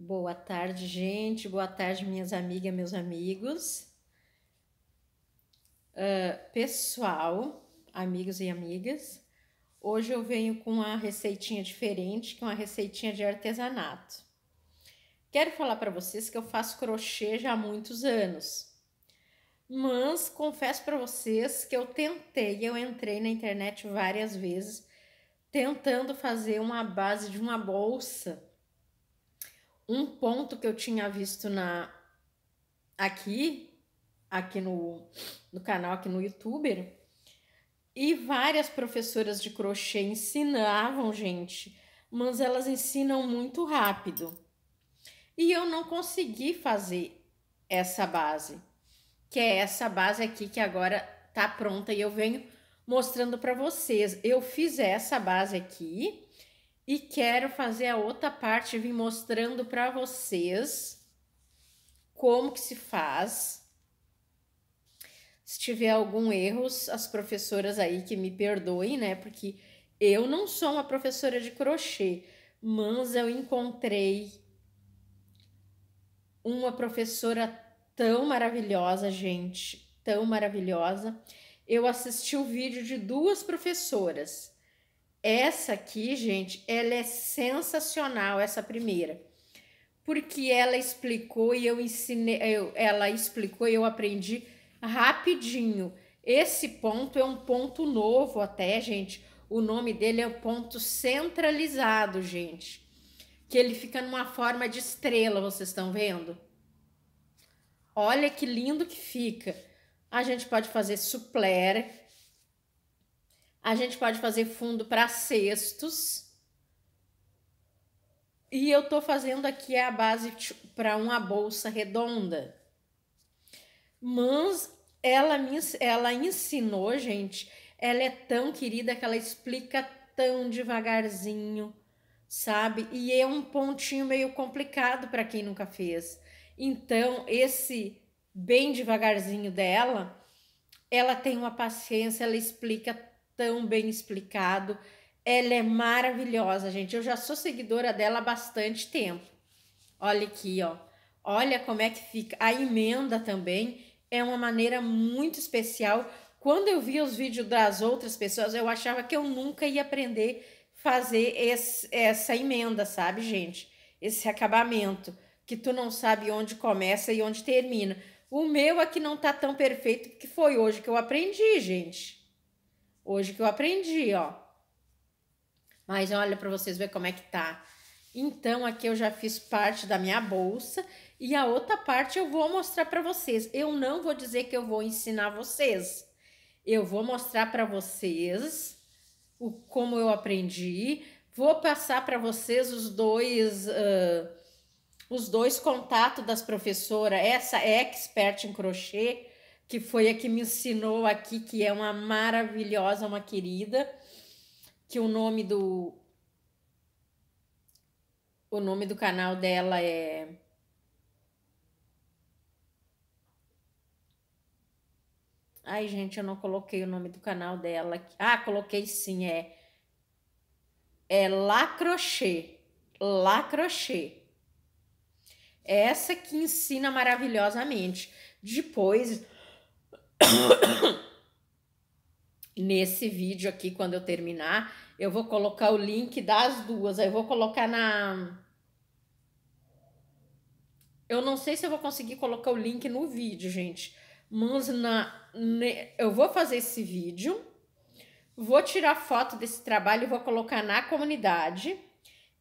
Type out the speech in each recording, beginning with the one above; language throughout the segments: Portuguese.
Boa tarde, gente. Boa tarde, minhas amigas, meus amigos. Uh, pessoal, amigos e amigas, hoje eu venho com uma receitinha diferente, que é uma receitinha de artesanato. Quero falar para vocês que eu faço crochê já há muitos anos, mas confesso para vocês que eu tentei, eu entrei na internet várias vezes tentando fazer uma base de uma bolsa um ponto que eu tinha visto na aqui, aqui no, no canal, aqui no YouTuber, e várias professoras de crochê ensinavam, gente, mas elas ensinam muito rápido. E eu não consegui fazer essa base, que é essa base aqui que agora tá pronta e eu venho mostrando para vocês. Eu fiz essa base aqui, e quero fazer a outra parte, vim mostrando para vocês como que se faz. Se tiver algum erro, as professoras aí que me perdoem, né? Porque eu não sou uma professora de crochê, mas eu encontrei uma professora tão maravilhosa, gente, tão maravilhosa. Eu assisti o um vídeo de duas professoras. Essa aqui, gente, ela é sensacional, essa primeira. Porque ela explicou e eu ensinei, eu, ela explicou e eu aprendi rapidinho. Esse ponto é um ponto novo até, gente. O nome dele é o ponto centralizado, gente. Que ele fica numa forma de estrela, vocês estão vendo? Olha que lindo que fica. A gente pode fazer supler a gente pode fazer fundo para cestos. E eu tô fazendo aqui a base para tipo, uma bolsa redonda. Mas ela me ela ensinou, gente. Ela é tão querida que ela explica tão devagarzinho, sabe? E é um pontinho meio complicado para quem nunca fez. Então, esse bem devagarzinho dela, ela tem uma paciência, ela explica tão bem explicado. Ela é maravilhosa, gente. Eu já sou seguidora dela há bastante tempo. Olha aqui, ó. Olha como é que fica. A emenda também é uma maneira muito especial. Quando eu via os vídeos das outras pessoas, eu achava que eu nunca ia aprender fazer esse, essa emenda, sabe, gente? Esse acabamento que tu não sabe onde começa e onde termina. O meu aqui é não tá tão perfeito porque foi hoje que eu aprendi, gente. Hoje que eu aprendi, ó. Mas olha para vocês ver como é que tá. Então, aqui eu já fiz parte da minha bolsa e a outra parte eu vou mostrar para vocês. Eu não vou dizer que eu vou ensinar vocês. Eu vou mostrar para vocês o como eu aprendi. Vou passar para vocês os dois uh, os dois contatos das professoras, essa é expert em crochê que foi a que me ensinou aqui, que é uma maravilhosa, uma querida, que o nome do o nome do canal dela é Ai, gente, eu não coloquei o nome do canal dela. Ah, coloquei sim, é é Lacrochê. crochê é Essa que ensina maravilhosamente. Depois, Nesse vídeo aqui, quando eu terminar, eu vou colocar o link das duas. Aí eu vou colocar na. Eu não sei se eu vou conseguir colocar o link no vídeo, gente. Mas na, eu vou fazer esse vídeo, vou tirar foto desse trabalho e vou colocar na comunidade.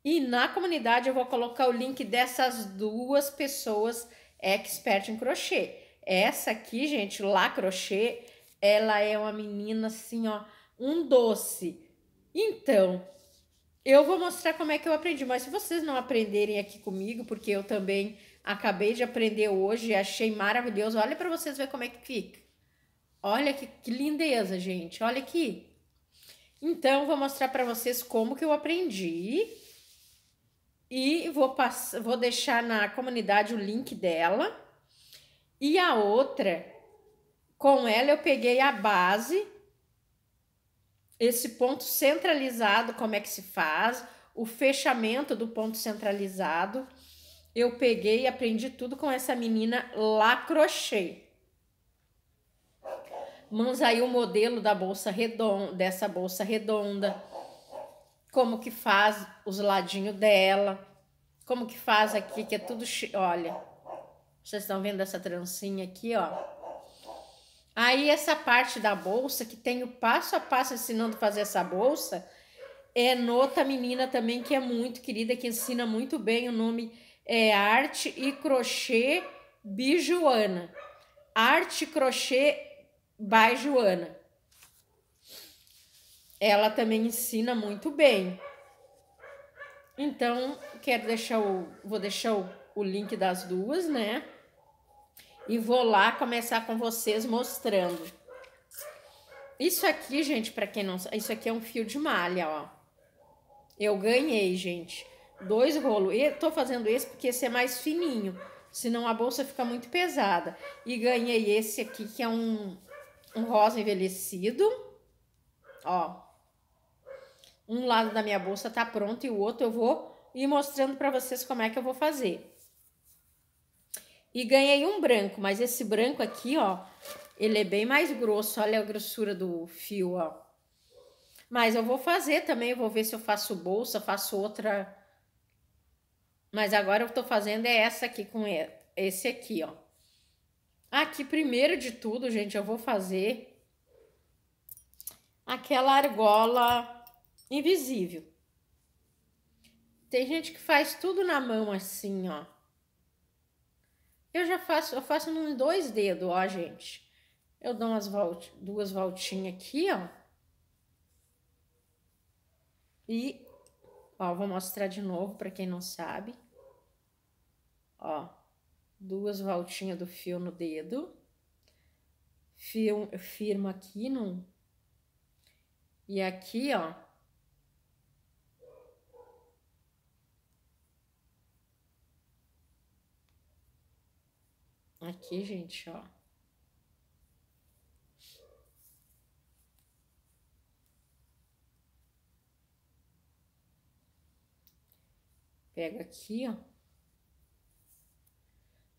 E na comunidade eu vou colocar o link dessas duas pessoas expert em crochê. Essa aqui, gente, lá crochê, ela é uma menina assim, ó, um doce. Então, eu vou mostrar como é que eu aprendi, mas se vocês não aprenderem aqui comigo, porque eu também acabei de aprender hoje, achei maravilhoso. Olha para vocês ver como é que fica. Olha que, que lindeza, gente. Olha aqui. Então, vou mostrar para vocês como que eu aprendi. E vou, pass... vou deixar na comunidade o link dela e a outra, com ela eu peguei a base, esse ponto centralizado, como é que se faz, o fechamento do ponto centralizado. Eu peguei e aprendi tudo com essa menina lá crochê. Mãos aí o modelo da bolsa redonda, dessa bolsa redonda, como que faz os ladinhos dela, como que faz aqui, que é tudo, olha, vocês estão vendo essa trancinha aqui, ó. Aí essa parte da bolsa, que tem o passo a passo ensinando a fazer essa bolsa, é nota menina também, que é muito querida, que ensina muito bem. O nome é Arte e Crochê Bijuana. Arte Crochê by Joana. Ela também ensina muito bem. Então, quero deixar o... Vou deixar o, o link das duas, né? e vou lá começar com vocês mostrando. Isso aqui, gente, para quem não sabe, isso aqui é um fio de malha, ó. Eu ganhei, gente, dois rolos. E tô fazendo esse porque esse é mais fininho, senão a bolsa fica muito pesada. E ganhei esse aqui que é um, um rosa envelhecido, ó. Um lado da minha bolsa tá pronto e o outro eu vou ir mostrando para vocês como é que eu vou fazer. E ganhei um branco, mas esse branco aqui, ó, ele é bem mais grosso. Olha a grossura do fio, ó. Mas eu vou fazer também, vou ver se eu faço bolsa, faço outra. Mas agora eu tô fazendo é essa aqui com esse aqui, ó. Aqui, primeiro de tudo, gente, eu vou fazer aquela argola invisível. Tem gente que faz tudo na mão assim, ó. Eu já faço, eu faço nos dois dedos, ó, gente. Eu dou umas volt, duas voltinhas aqui, ó. E, ó, vou mostrar de novo para quem não sabe. Ó, duas voltinhas do fio no dedo. Fio, firmo aqui no... E aqui, ó, Aqui, gente, ó. Pega aqui, ó.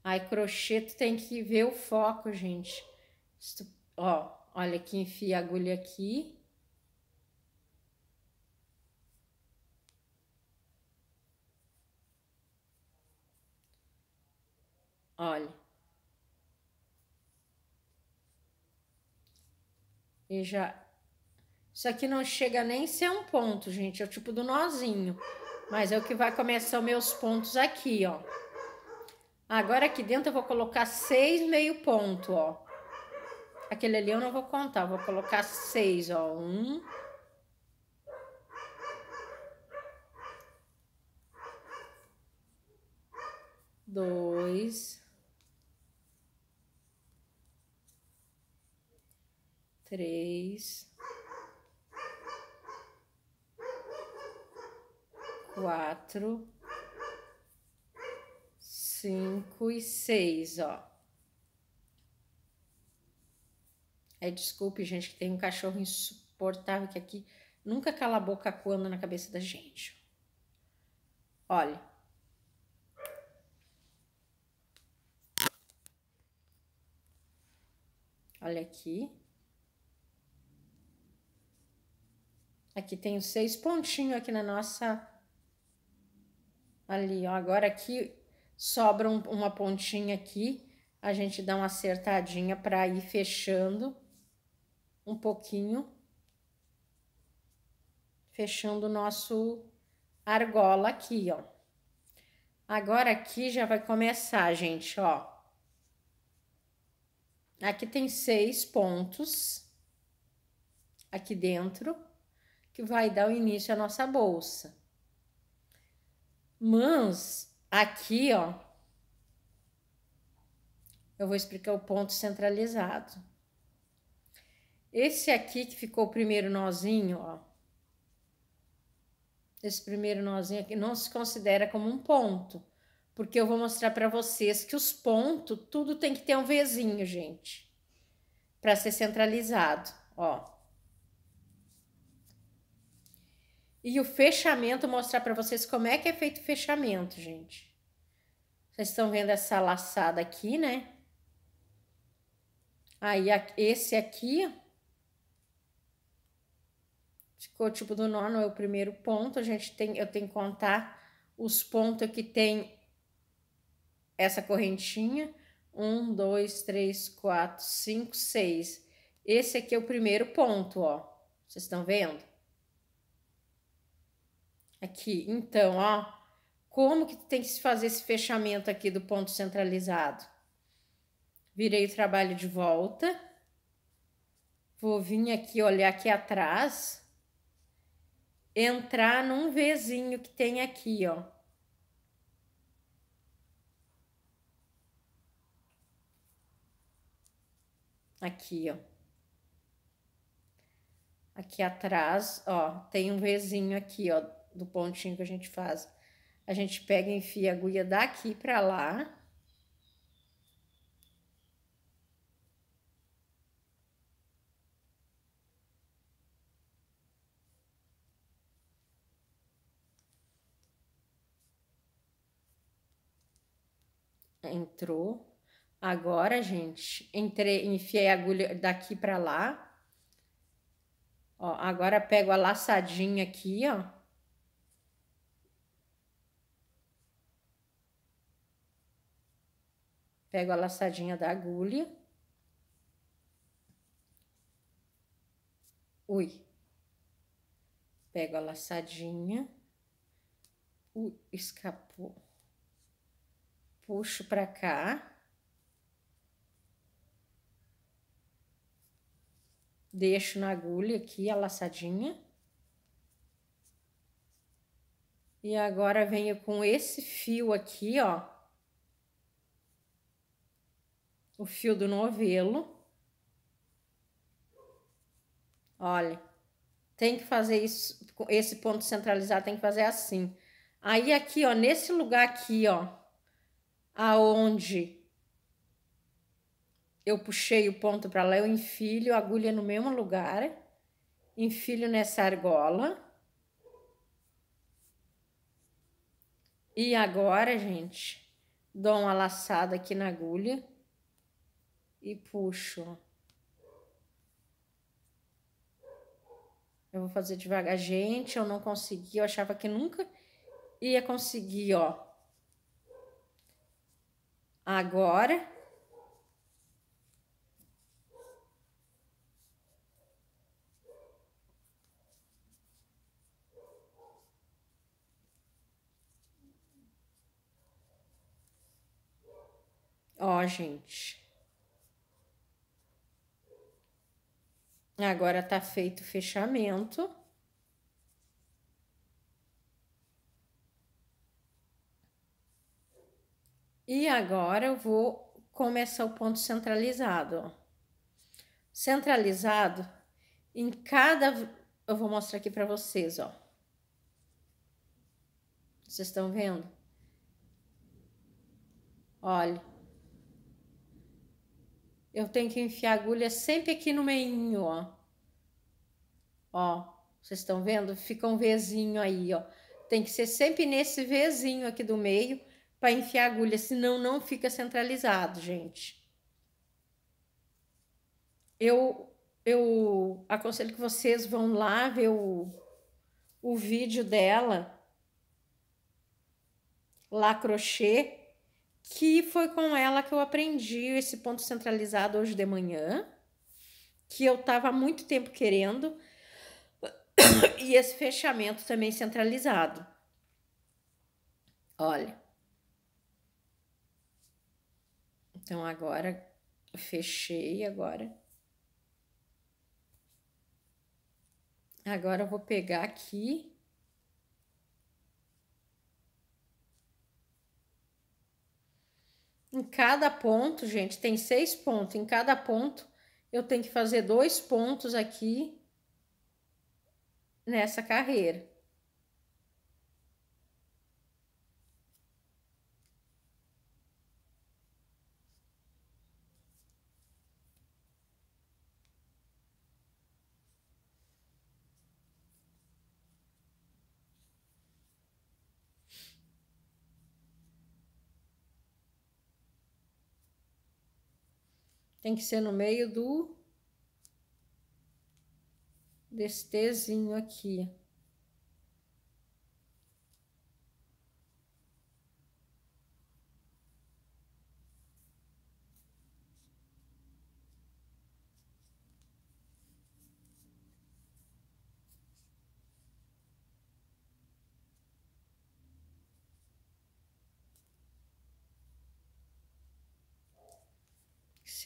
Aí, crochê, tu tem que ver o foco, gente. Tu, ó, olha aqui, enfia a agulha aqui. Olha. E já. Isso aqui não chega nem a ser um ponto, gente. É o tipo do nozinho. Mas é o que vai começar meus pontos aqui, ó. Agora aqui dentro eu vou colocar seis meio ponto, ó. Aquele ali eu não vou contar, vou colocar seis, ó. Um. Dois. três, quatro, cinco e seis, ó. É, desculpe, gente, que tem um cachorro insuportável que aqui nunca cala a boca quando na cabeça da gente. Olha. Olha aqui. Aqui tem os seis pontinhos aqui na nossa... Ali, ó, agora aqui sobra um, uma pontinha aqui, a gente dá uma acertadinha para ir fechando um pouquinho, fechando o nosso argola aqui, ó. Agora aqui já vai começar, gente, ó. Aqui tem seis pontos aqui dentro que vai dar o início à nossa bolsa. Mas aqui, ó, eu vou explicar o ponto centralizado. Esse aqui que ficou o primeiro nozinho, ó. Esse primeiro nozinho aqui não se considera como um ponto, porque eu vou mostrar para vocês que os pontos, tudo tem que ter um Vzinho, gente, para ser centralizado, ó. E o fechamento, mostrar para vocês como é que é feito o fechamento, gente. Vocês estão vendo essa laçada aqui, né? Aí, esse aqui, Ficou tipo do nono, é o primeiro ponto. A gente tem, eu tenho que contar os pontos que tem essa correntinha. Um, dois, três, quatro, cinco, seis. Esse aqui é o primeiro ponto, ó. Vocês estão vendo? Aqui, então, ó, como que tem que se fazer esse fechamento aqui do ponto centralizado? Virei o trabalho de volta. Vou vir aqui olhar aqui atrás. Entrar num Vzinho que tem aqui, ó. Aqui, ó aqui atrás, ó, tem um Vzinho aqui, ó, do pontinho que a gente faz, a gente pega e enfia a agulha daqui para lá. Entrou. Agora, gente, entrei, enfiei a agulha daqui para lá. Ó, agora pego a laçadinha aqui, ó. Pego a laçadinha da agulha. Ui. Pego a laçadinha. Ui, escapou. Puxo pra cá. Deixo na agulha aqui a laçadinha. E agora venho com esse fio aqui, ó o fio do novelo. Olha, tem que fazer isso, esse ponto centralizado tem que fazer assim. Aí aqui, ó, nesse lugar aqui, ó, aonde eu puxei o ponto para lá, eu enfilho a agulha no mesmo lugar, enfilho nessa argola. E agora, gente, dou uma laçada aqui na agulha e puxo. Eu vou fazer devagar. Gente, eu não consegui. Eu achava que nunca ia conseguir, ó. Agora. Ó, gente. Agora tá feito o fechamento. E agora eu vou começar o ponto centralizado. Centralizado, em cada... Eu vou mostrar aqui para vocês, ó. Vocês estão vendo? Olha eu tenho que enfiar a agulha sempre aqui no meinho, ó. Ó, vocês estão vendo? Fica um Vzinho aí, ó. Tem que ser sempre nesse Vzinho aqui do meio para enfiar a agulha, senão não fica centralizado, gente. Eu, eu aconselho que vocês vão lá ver o, o vídeo dela, lá crochê, que foi com ela que eu aprendi esse ponto centralizado hoje de manhã, que eu estava há muito tempo querendo, e esse fechamento também centralizado. Olha. Então agora fechei agora. Agora eu vou pegar aqui Em cada ponto, gente, tem seis pontos. Em cada ponto, eu tenho que fazer dois pontos aqui nessa carreira. Tem que ser no meio do desse Tzinho aqui.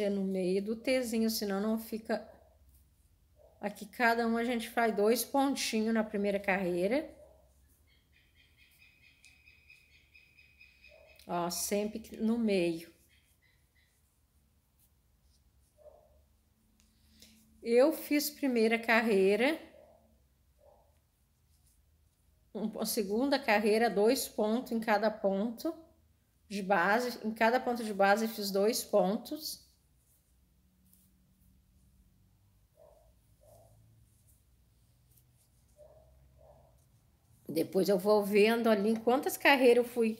ser no meio do Tzinho, senão não fica... Aqui cada um a gente faz dois pontinhos na primeira carreira. Ó, sempre no meio. Eu fiz primeira carreira, uma segunda carreira, dois pontos em cada ponto de base, em cada ponto de base fiz dois pontos. Depois eu vou vendo ali quantas carreiras eu fui.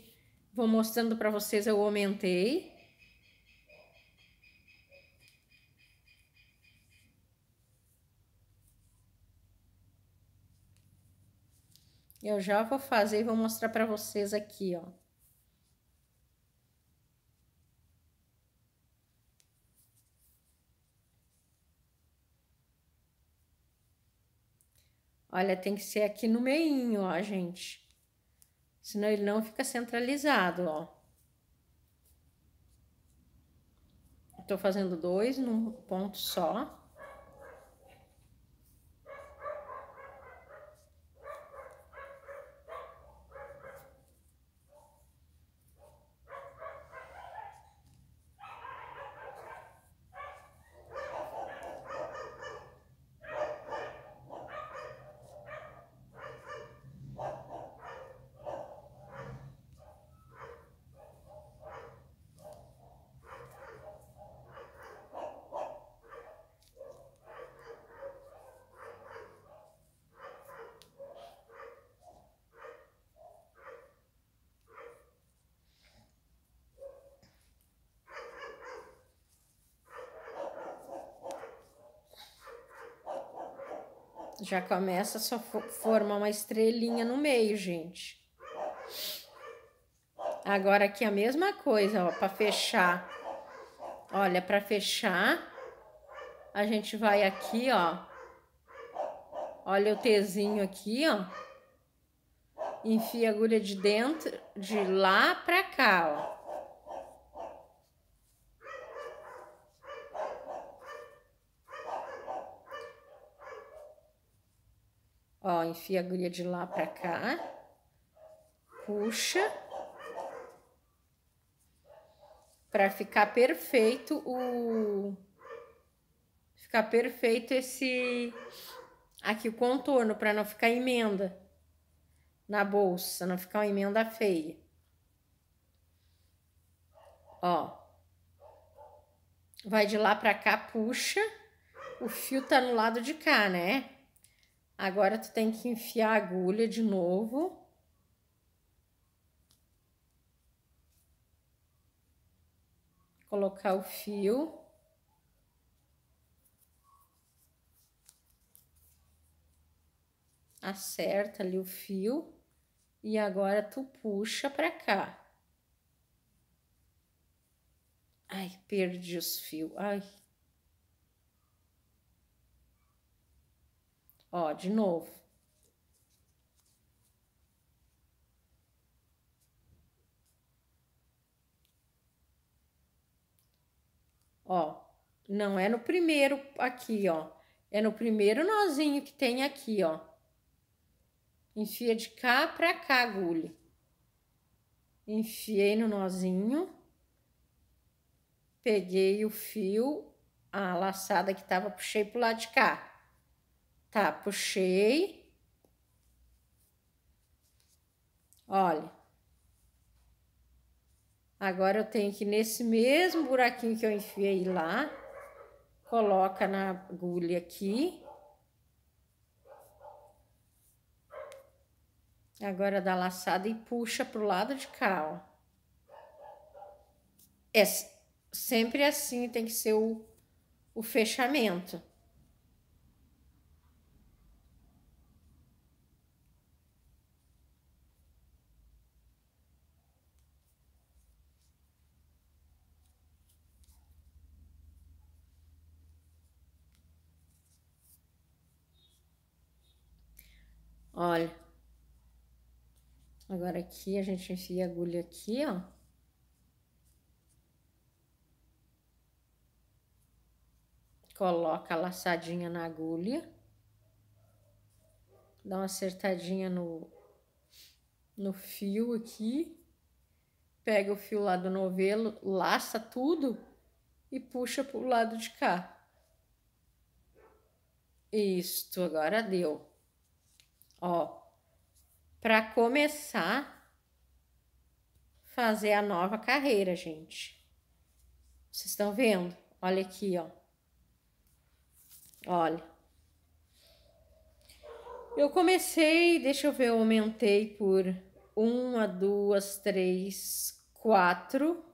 Vou mostrando para vocês, eu aumentei. Eu já vou fazer e vou mostrar para vocês aqui, ó. Olha, tem que ser aqui no meinho, ó, gente. Senão ele não fica centralizado, ó. Estou fazendo dois num ponto só. Já começa só forma uma estrelinha no meio, gente. Agora aqui a mesma coisa, ó, para fechar. Olha, para fechar, a gente vai aqui, ó. Olha o Tzinho aqui, ó. Enfia a agulha de dentro, de lá para cá, ó. Ó, enfia a agulha de lá pra cá. Puxa. Pra ficar perfeito o... Ficar perfeito esse... Aqui o contorno, pra não ficar emenda na bolsa, não ficar uma emenda feia. Ó. Vai de lá pra cá, puxa. O fio tá no lado de cá, né? Agora, tu tem que enfiar a agulha de novo. Colocar o fio. Acerta ali o fio. E agora, tu puxa pra cá. Ai, perdi os fios. Ai, Ó, de novo. Ó, não é no primeiro aqui, ó. É no primeiro nozinho que tem aqui, ó. Enfia de cá pra cá a agulha. Enfiei no nozinho. Peguei o fio, a laçada que tava, puxei pro lado de cá. Tá, puxei. Olha. Agora eu tenho que nesse mesmo buraquinho que eu enfiei lá, coloca na agulha aqui. Agora dá laçada e puxa pro lado de cá, ó. É sempre assim tem que ser o, o fechamento. Olha. Agora aqui a gente enfia a agulha aqui, ó. Coloca a laçadinha na agulha. Dá uma acertadinha no, no fio aqui. Pega o fio lá do novelo, laça tudo e puxa pro lado de cá. Isto, agora deu ó, para começar fazer a nova carreira, gente. Vocês estão vendo? Olha aqui, ó. Olha. Eu comecei, deixa eu ver, eu aumentei por uma, duas, três, quatro.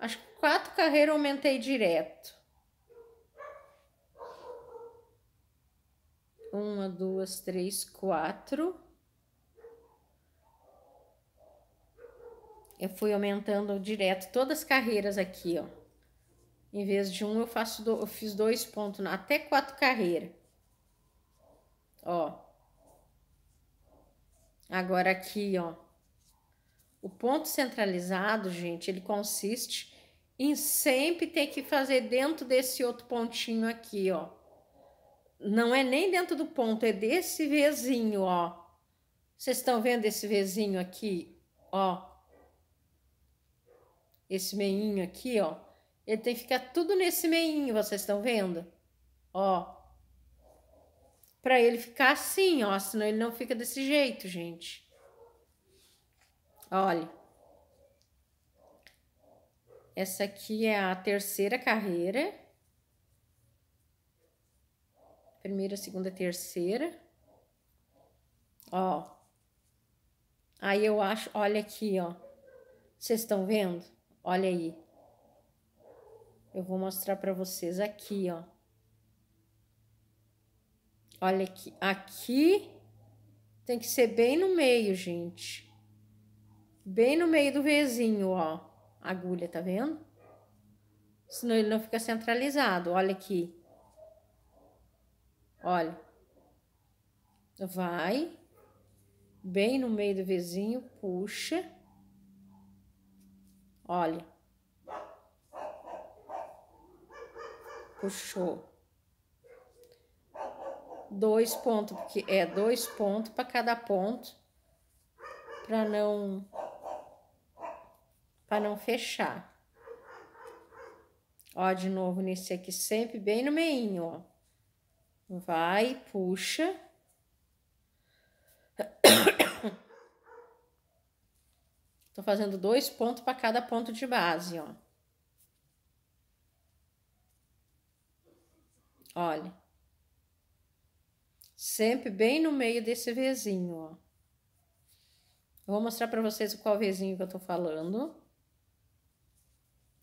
Acho que quatro carreiras eu aumentei direto. uma, duas, três, quatro. Eu fui aumentando direto todas as carreiras aqui, ó. Em vez de um, eu, faço do, eu fiz dois pontos, até quatro carreiras. Ó. Agora aqui, ó. O ponto centralizado, gente, ele consiste em sempre ter que fazer dentro desse outro pontinho aqui, ó não é nem dentro do ponto, é desse vezinho, ó. Vocês estão vendo esse vezinho aqui, ó? Esse meinho aqui, ó. Ele tem que ficar tudo nesse meinho, vocês estão vendo? Ó. Pra ele ficar assim, ó. Senão ele não fica desse jeito, gente. Olha. Essa aqui é a terceira carreira. Primeira, segunda, terceira. Ó. Aí eu acho, olha aqui, ó. Vocês estão vendo? Olha aí. Eu vou mostrar para vocês aqui, ó. Olha aqui. Aqui tem que ser bem no meio, gente. Bem no meio do Vzinho, ó. agulha, tá vendo? Senão ele não fica centralizado. Olha aqui. Olha, vai bem no meio do vizinho, puxa. Olha. Puxou. Dois pontos, porque é dois pontos para cada ponto, para não para não fechar. Ó, de novo nesse aqui, sempre bem no meinho, ó vai, puxa. Tô fazendo dois pontos para cada ponto de base, ó. Olha. Sempre bem no meio desse vezinho, ó. Eu vou mostrar para vocês qual vezinho que eu tô falando.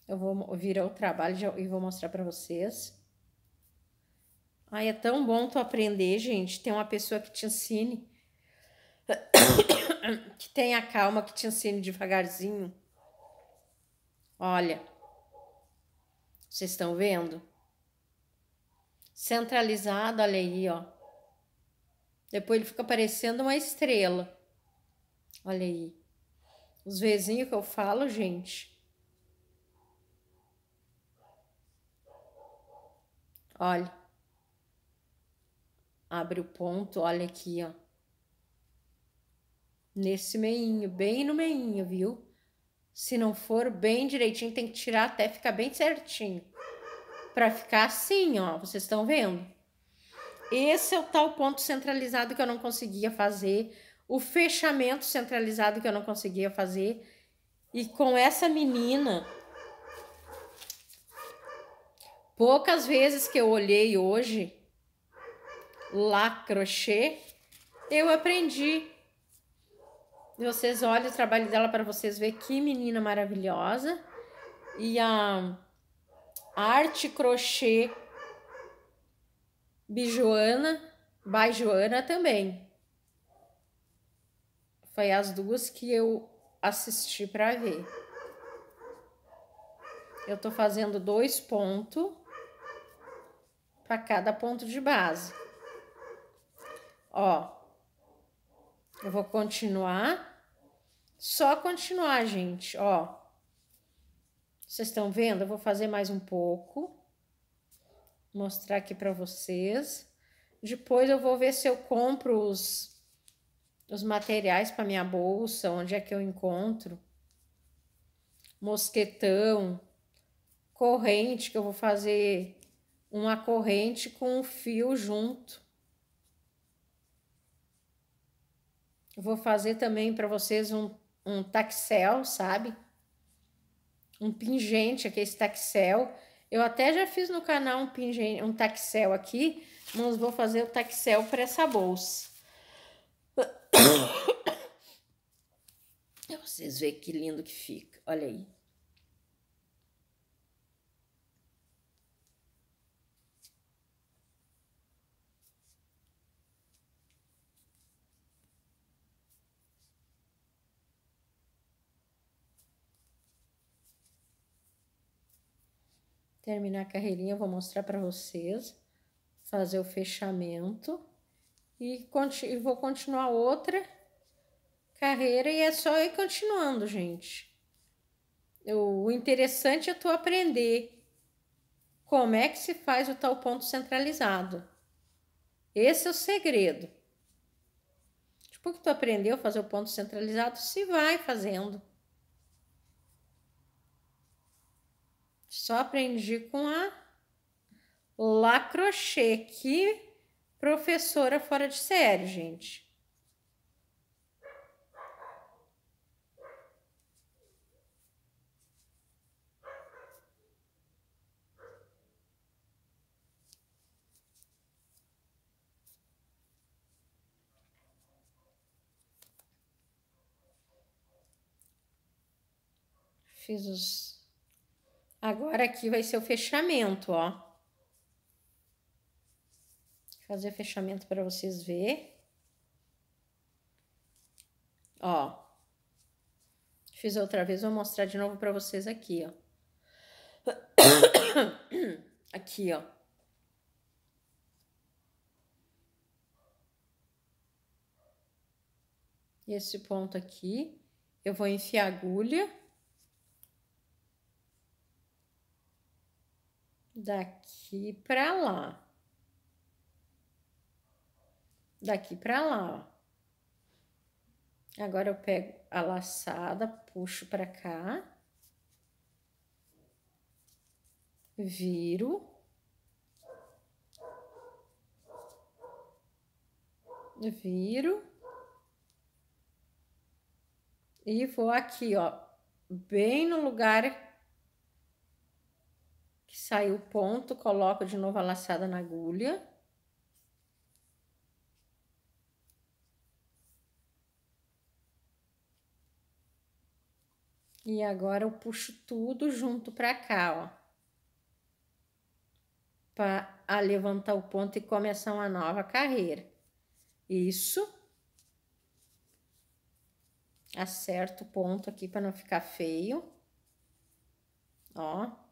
Eu vou virar o trabalho e vou mostrar para vocês. Ai, é tão bom tu aprender, gente. Ter uma pessoa que te ensine. que tenha calma, que te ensine devagarzinho. Olha, vocês estão vendo? Centralizado, olha aí, ó. Depois ele fica parecendo uma estrela. Olha aí. Os vezinhos que eu falo, gente. Olha. Abre o ponto, olha aqui, ó. Nesse meinho, bem no meinho, viu? Se não for bem direitinho, tem que tirar até ficar bem certinho. Pra ficar assim, ó, vocês estão vendo? Esse é o tal ponto centralizado que eu não conseguia fazer. O fechamento centralizado que eu não conseguia fazer. E com essa menina, poucas vezes que eu olhei hoje, lá crochê, eu aprendi. Vocês olhem o trabalho dela para vocês ver que menina maravilhosa. E a arte crochê Bijoana, by também. Foi as duas que eu assisti para ver. Eu tô fazendo dois pontos para cada ponto de base. Ó, eu vou continuar. Só continuar, gente, ó. Vocês estão vendo? Eu vou fazer mais um pouco. Mostrar aqui para vocês. Depois eu vou ver se eu compro os, os materiais para minha bolsa, onde é que eu encontro. Mosquetão, corrente, que eu vou fazer uma corrente com um fio junto. vou fazer também para vocês um, um taxel, sabe? Um pingente aqui, esse taxel. Eu até já fiz no canal um pingente, um taxel aqui, mas vou fazer o taxel para essa bolsa. Vocês verem que lindo que fica. Olha aí. terminar a carreirinha, eu vou mostrar para vocês, fazer o fechamento e, e vou continuar outra carreira e é só ir continuando, gente. O interessante é tu aprender como é que se faz o tal ponto centralizado. Esse é o segredo. Tipo que tu aprendeu a fazer o ponto centralizado, se vai fazendo. Só aprendi com a crochê que professora fora de série, gente. Fiz os Agora aqui vai ser o fechamento, ó. Vou fazer o fechamento para vocês ver. Ó. Fiz outra vez, vou mostrar de novo para vocês aqui, ó. Aqui, ó. esse ponto aqui, eu vou enfiar agulha daqui para lá. Daqui para lá. Agora eu pego a laçada, puxo para cá. Viro. Viro. E vou aqui, ó, bem no lugar Saiu o ponto, coloco de novo a laçada na agulha. E agora eu puxo tudo junto pra cá, ó. Pra levantar o ponto e começar uma nova carreira. Isso. Acerto o ponto aqui para não ficar feio. Ó.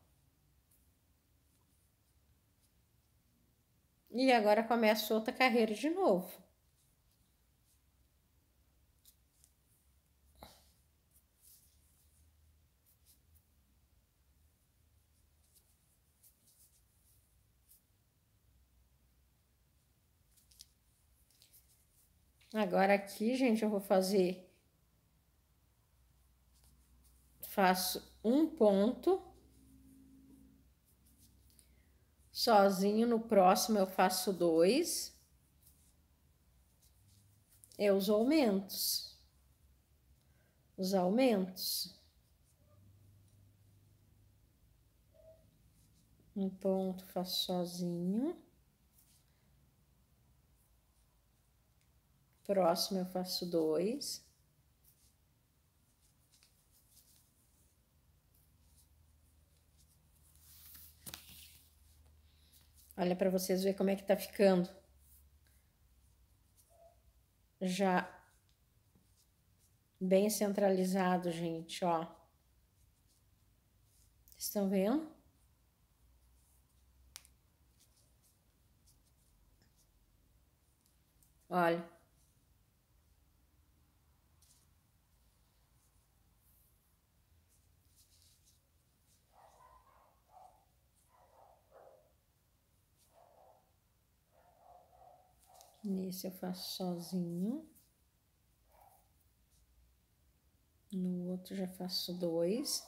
E agora começa outra carreira de novo. Agora aqui, gente, eu vou fazer... Faço um ponto sozinho, no próximo eu faço dois. É os aumentos. Os aumentos. Um ponto faço sozinho. Próximo eu faço dois. Olha para vocês ver como é que tá ficando. Já bem centralizado, gente, ó. Estão vendo? Olha. Nesse eu faço sozinho. No outro já faço dois.